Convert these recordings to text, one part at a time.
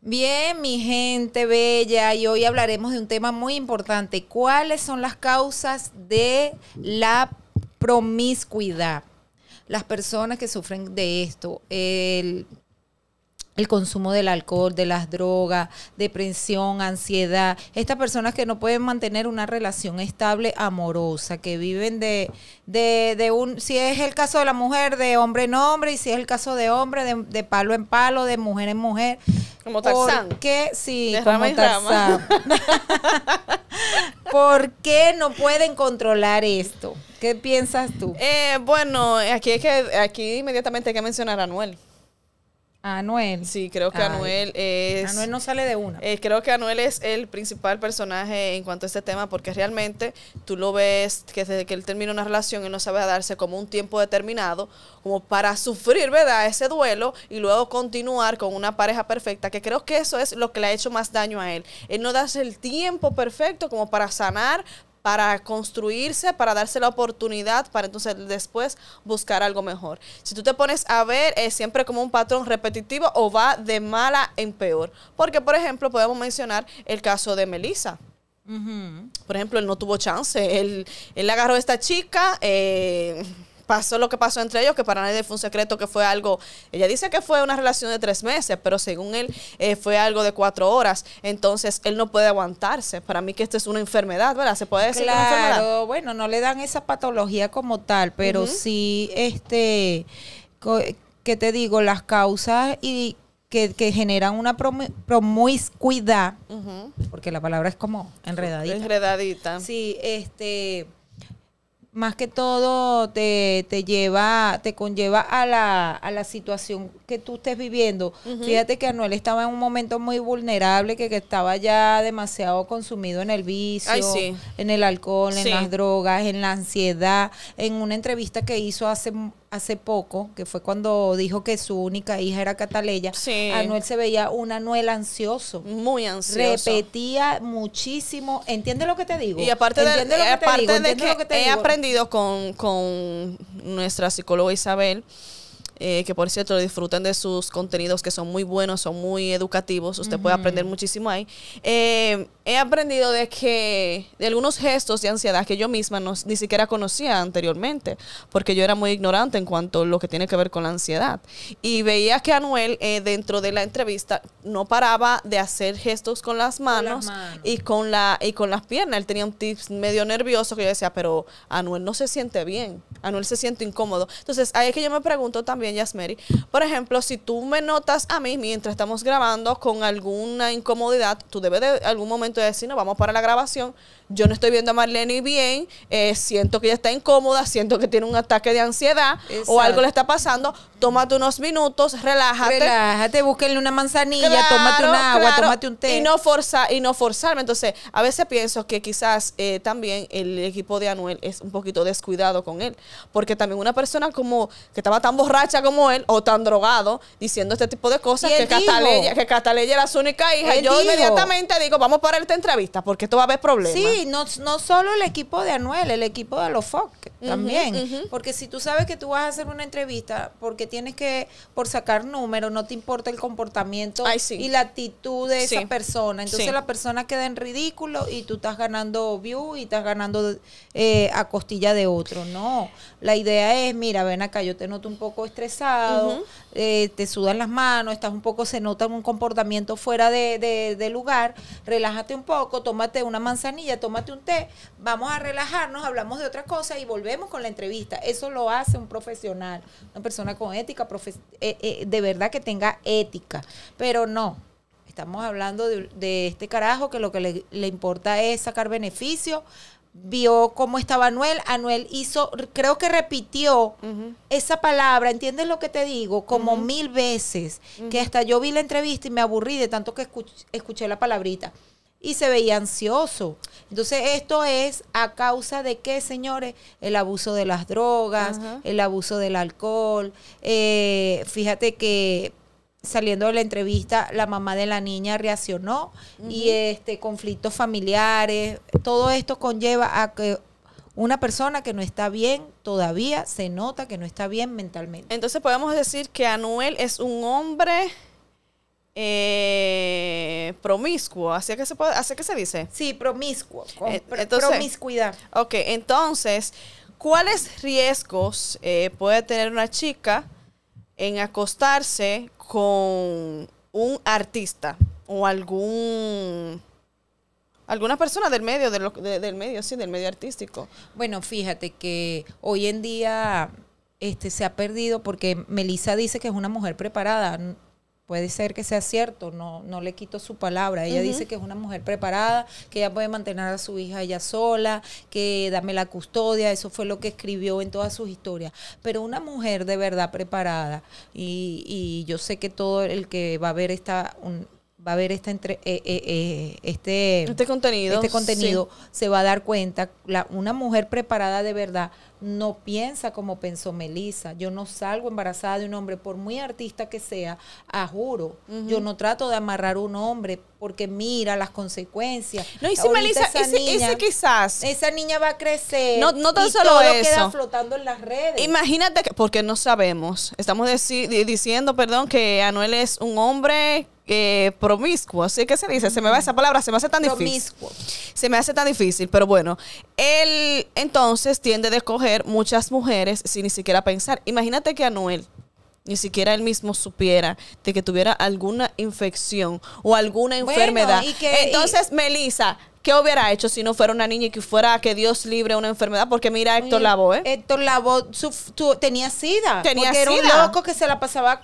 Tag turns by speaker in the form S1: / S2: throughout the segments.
S1: Bien, mi gente bella, y hoy hablaremos de un tema muy importante. ¿Cuáles son las causas de la promiscuidad? Las personas que sufren de esto, el el consumo del alcohol, de las drogas, depresión, ansiedad. Estas personas que no pueden mantener una relación estable, amorosa, que viven de, de, de un, si es el caso de la mujer, de hombre en hombre, y si es el caso de hombre, de, palo en palo, de mujer en mujer. Como Tarzán. ¿Por qué? Sí, como Tarzán.
S2: ¿Por qué no pueden controlar esto? ¿Qué piensas tú? Eh, bueno, aquí, es que, aquí inmediatamente hay que mencionar a Anuel. Anuel. Sí, creo que Anuel es. Anuel no sale de una. Eh, creo que Anuel es el principal personaje en cuanto a este tema, porque realmente tú lo ves que desde que él termina una relación, él no sabe darse como un tiempo determinado, como para sufrir, ¿verdad?, ese duelo y luego continuar con una pareja perfecta, que creo que eso es lo que le ha hecho más daño a él. Él no da el tiempo perfecto como para sanar, para construirse, para darse la oportunidad, para entonces después buscar algo mejor. Si tú te pones a ver, es siempre como un patrón repetitivo o va de mala en peor. Porque, por ejemplo, podemos mencionar el caso de Melissa. Por ejemplo, él no tuvo chance. Él, él agarró a esta chica. Eh, pasó lo que pasó entre ellos, que para nadie fue un secreto, que fue algo, ella dice que fue una relación de tres meses, pero según él eh, fue algo de cuatro horas, entonces él no puede aguantarse. Para mí que esto es una enfermedad, ¿verdad? Se puede decir que es una enfermedad. bueno, no le dan esa patología
S1: como tal, pero sí, este, que te digo, las causas y que, generan una promiscuidad, porque la palabra es como enredadita. Enredadita. Sí, este, más que todo te, te lleva, te conlleva a la, situación que tú estés viviendo. Fíjate que Anuel estaba en un momento muy vulnerable, que, que estaba ya demasiado consumido en el vicio, en el alcohol, en las drogas, en la ansiedad. En una entrevista que hizo hace hace poco, que fue cuando dijo que su única hija era Cataleya, Anuel se veía un Anuel ansioso. Muy ansioso. Repetía muchísimo. ¿Entiendes lo que te digo? Y aparte de, lo que te digo? he aprendido
S2: con, con nuestra psicóloga Isabel, eh, que por cierto disfruten de sus contenidos que son muy buenos, son muy educativos, usted puede aprender muchísimo ahí. Eh, he aprendido de que de algunos gestos de ansiedad que yo misma ni siquiera conocía anteriormente, porque yo era muy ignorante en cuanto a lo que tiene que ver con la ansiedad. Y veía que Anuel eh, dentro de la entrevista no paraba de hacer gestos con las manos, Y, con la, y con las piernas. Él tenía un tips medio nervioso que yo decía, pero Anuel no se siente bien, Anuel se siente incómodo. Entonces ahí es que yo me pregunto también, por ejemplo, si tú me notas a mí mientras estamos grabando con alguna incomodidad, tú debes de algún momento decir, no, vamos para la grabación. Yo no estoy viendo a Marlene bien, eh, siento que ella está incómoda, siento que tiene un ataque de ansiedad o algo le está pasando, tómate unos minutos, relájate. Relájate, búsquenle una manzanilla, tómate un agua, tómate un té. Y no, forzar, y no forzarme. Entonces, a veces pienso que quizás eh, también el equipo de Anuel es un poquito descuidado con él. Porque también una persona como que estaba tan borracha como él, o tan drogado, diciendo este tipo de cosas, que Cataleya, que Cataleya era su única hija, Y yo inmediatamente digo, vamos para esta entrevista, porque esto va a haber problemas. Sí,
S1: no, no solo el equipo de Anuel, el equipo de los Fox también. Porque si tú sabes que tú vas a hacer una entrevista, porque tienes que, por sacar números, no te importa el comportamiento y la actitud de esa persona. Entonces la persona queda en ridículo y tú estás ganando view y estás ganando eh, a costilla de otro. No, la idea es, mira, ven acá, yo te noto un poco estresado, eh, te sudan las manos, estás un poco, se nota un comportamiento fuera de, lugar, relájate un poco, tómate una manzanilla, tómate un té, vamos a relajarnos, hablamos de otra cosa y volvemos con la entrevista. Eso lo hace un profesional, una persona con ética, eh, eh, de verdad que tenga ética, pero no, estamos hablando de, este carajo que lo que le, le importa es sacar beneficio, vio cómo estaba Anuel, Anuel hizo, creo que repitió esa palabra, ¿entiendes lo que te digo? Como mil veces, que hasta yo vi la entrevista y me aburrí de tanto que escuché la palabrita. Y se veía ansioso. Entonces, esto es a causa de qué, señores? El abuso de las drogas, el abuso del alcohol. Eh, fíjate que saliendo de la entrevista, la mamá de la niña reaccionó y este conflictos familiares, todo esto conlleva a que una persona que no está bien todavía
S2: se nota que no está bien mentalmente. Entonces podemos decir que Anuel es un hombre eh, promiscuo, así que se puede, así que se dice. Sí, promiscuo, eh, promiscuidad. Ok, entonces, ¿cuáles riesgos eh, puede tener una chica en acostarse con un artista o algún alguna persona del medio, de del medio, sí, del medio artístico. Bueno, fíjate que
S1: hoy en día este, se ha perdido porque Melissa dice que es una mujer preparada puede ser que sea cierto, no, no le quito su palabra. Ella dice que es una mujer preparada, que ella puede mantener a su hija ella sola, que dame la custodia, eso fue lo que escribió en todas sus historias. Pero una mujer de verdad preparada, y, y yo sé que todo el que va a ver esta, un, va a ver esta entre, eh, eh, eh, este, este contenido, este contenido se va a dar cuenta, la, una mujer preparada de verdad no piensa como pensó Melissa. Yo no salgo embarazada de un hombre, por muy artista que sea, a juro. Yo no trato de amarrar un hombre porque mira las consecuencias.
S2: No, y si Melissa, esa niña, quizás.
S1: Esa niña va a crecer. No, tan y solo todo queda flotando en las redes. Imagínate,
S2: que, porque no sabemos. Estamos diciendo, perdón, que Anuel es un hombre eh, promiscuo, así que se dice, se me va esa palabra, se me hace tan promiscuo. difícil. Se me hace tan difícil, pero bueno, él entonces tiende a escoger muchas mujeres sin ni siquiera pensar. Imagínate que Anuel ni siquiera él mismo supiera de que tuviera alguna infección o alguna enfermedad. Entonces, Melisa, ¿qué hubiera hecho si no fuera una niña y que fuera que Dios libre una enfermedad? Porque mira, Héctor Lavoe. ¿eh? Héctor Lavoe tenía sida. Tenía porque sida. era un loco
S1: que se la pasaba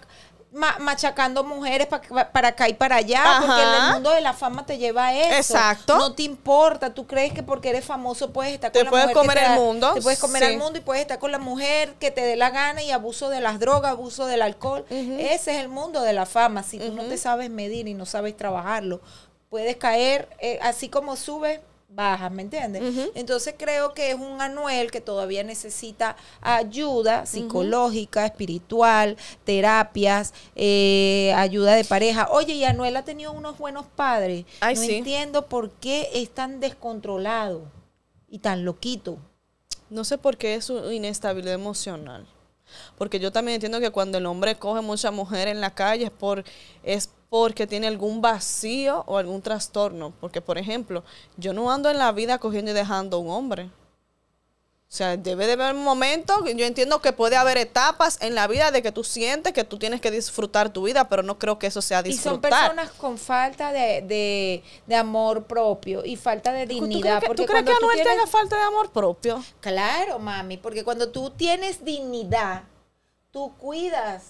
S1: machacando mujeres para acá y para allá, porque el mundo de la fama te lleva a eso. Exacto. No te importa, tú crees que porque eres famoso puedes estar con la mujer comer el mundo. Te puedes comer el mundo y puedes estar con la mujer que te dé la gana y abuso de las drogas, abuso del alcohol. Ese es el mundo de la fama. Si tú no te sabes medir y no sabes trabajarlo, puedes caer, eh, así como subes, bajas, ¿me entiendes? Entonces creo que es un Anuel que todavía necesita ayuda psicológica, espiritual, terapias, eh, ayuda de pareja. Oye, y Anuel ha tenido unos buenos padres. no entiendo por qué
S2: es tan descontrolado y tan loquito. No sé por qué es su inestabilidad emocional. Porque yo también entiendo que cuando el hombre coge mucha mujer en la calle es por, porque tiene algún vacío o algún trastorno. Porque, por ejemplo, yo no ando en la vida cogiendo y dejando a un hombre. O sea, debe de haber momentos, yo entiendo que puede haber etapas en la vida de que tú sientes que tú tienes que disfrutar tu vida, pero no creo que eso sea disfrutar. Y son
S1: personas con falta de, amor propio y falta de dignidad. ¿Tú, tú, tú crees que, no Anuel tenga
S2: falta de amor propio? Claro, mami, porque cuando
S1: tú tienes dignidad, tú cuidas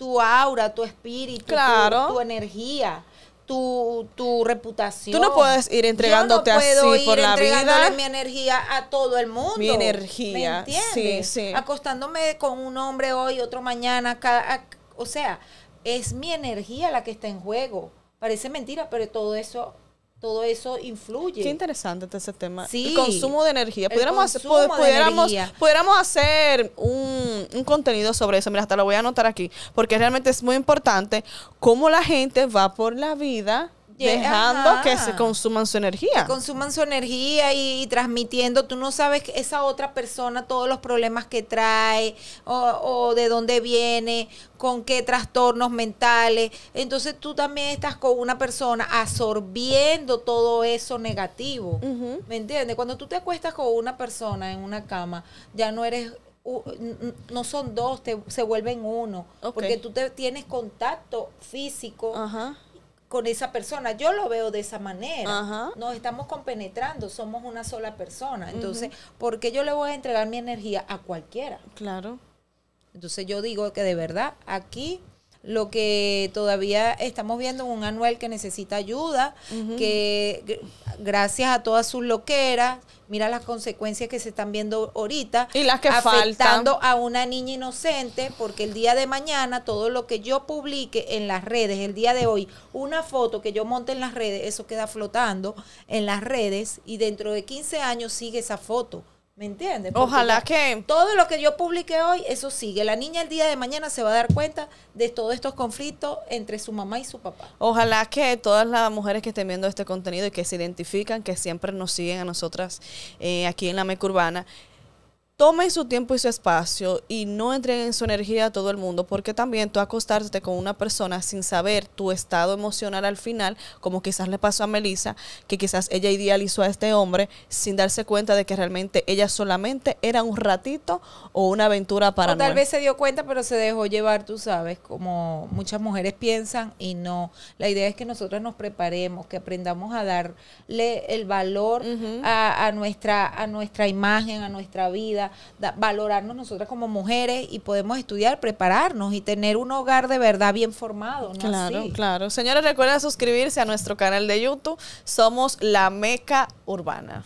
S1: tu aura, tu espíritu, tu, energía. Tu, reputación. Tú no puedes ir entregándote Yo no puedo así ir por la vida. mi energía a todo el mundo. Mi energía. entiendes? Sí, sí. Acostándome con un hombre hoy, otro mañana. o sea, es mi energía la que está en juego. Parece mentira, pero todo eso todo eso influye.
S2: Qué interesante este ese tema. Sí, el consumo de energía. Pudiéramos, pudiéramos, energía. pudiéramos hacer un un contenido sobre eso. Mira, hasta lo voy a anotar aquí, porque realmente es muy importante cómo la gente va por la vida dejando que se consuman su energía. Que
S1: consuman su energía y, transmitiendo. Tú no sabes esa otra persona, todos los problemas que trae o, de dónde viene, con qué trastornos mentales. Entonces tú también estás con una persona absorbiendo todo eso negativo. ¿Me entiendes? Cuando tú te acuestas con una persona en una cama, ya no eres no son dos, se vuelven uno, porque tú te, tienes contacto físico. con esa persona. Yo lo veo de esa manera. Nos estamos compenetrando, somos una sola persona. Entonces, porque ¿por qué yo le voy a entregar mi energía a cualquiera? Claro. Entonces yo digo que de verdad, aquí lo que todavía estamos viendo en un anual que necesita ayuda, que gracias a todas sus loqueras, mira las consecuencias que se están viendo ahorita, y las que afectando Faltando a una niña inocente, porque el día de mañana todo lo que yo publique en las redes, el día de hoy, una foto que yo monte en las redes, eso queda flotando en las redes y dentro de 15 años sigue esa foto. ¿Me entiendes? Ojalá que... Todo lo que yo publique hoy, eso sigue. La niña el día de mañana se va a dar cuenta de todos estos conflictos entre su mamá y su papá.
S2: Ojalá que todas las mujeres que estén viendo este contenido y que se identifican, que siempre nos siguen a nosotras eh, aquí en la Meca Urbana, tomen su tiempo y su espacio y no entreguen su energía a todo el mundo, porque también tú acostarte con una persona sin saber tu estado emocional al final, como quizás le pasó a Melissa, que quizás ella idealizó a este hombre sin darse cuenta de que realmente ella solamente era un ratito o una aventura para tal vez se dio cuenta, pero se dejó llevar, tú sabes,
S1: como muchas mujeres piensan y no. La idea es que nosotros nos preparemos, que aprendamos a darle el valor a, nuestra, a nuestra imagen, a nuestra vida valorarnos nosotras como mujeres y podemos estudiar, prepararnos y tener un hogar de verdad bien formado. Claro,
S2: claro. Señores, recuerden suscribirse a nuestro canal de YouTube. Somos La Meca Urbana.